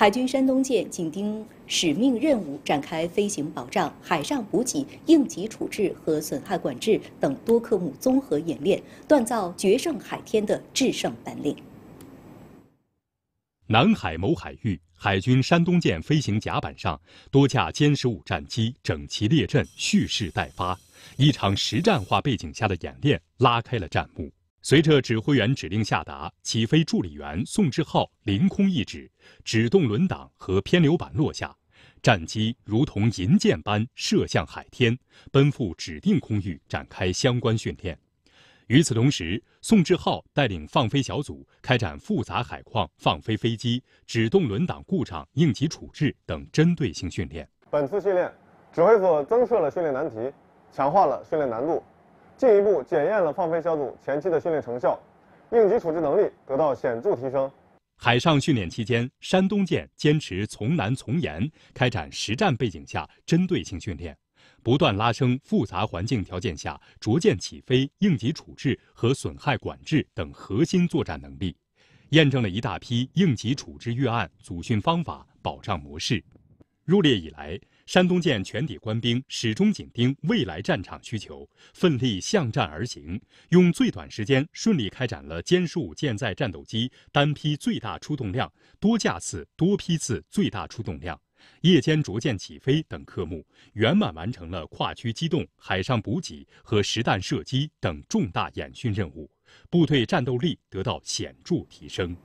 海军山东舰紧盯使命任务，展开飞行保障、海上补给、应急处置和损害管制等多科目综合演练，锻造决胜海天的制胜本领。南海某海域，海军山东舰飞行甲板上，多架歼十五战机整齐列阵，蓄势待发。一场实战化背景下的演练拉开了战幕。随着指挥员指令下达，起飞助理员宋志浩凌空一指，指动轮挡和偏流板落下，战机如同银箭般射向海天，奔赴指定空域展开相关训练。与此同时，宋志浩带领放飞小组开展复杂海况放飞飞机、指动轮挡故障应急处置等针对性训练。本次训练，指挥所增设了训练难题，强化了训练难度。进一步检验了放飞小组前期的训练成效，应急处置能力得到显著提升。海上训练期间，山东舰坚持从难从严开展实战背景下针对性训练，不断拉升复杂环境条件下着舰起飞、应急处置和损害管制等核心作战能力，验证了一大批应急处置预案、组训方法、保障模式。入列以来，山东舰全体官兵始终紧盯未来战场需求，奋力向战而行，用最短时间顺利开展了歼十五舰载战斗机单批最大出动量、多架次、多批次最大出动量、夜间着舰起飞等科目，圆满完成了跨区机动、海上补给和实弹射击等重大演训任务，部队战斗力得到显著提升。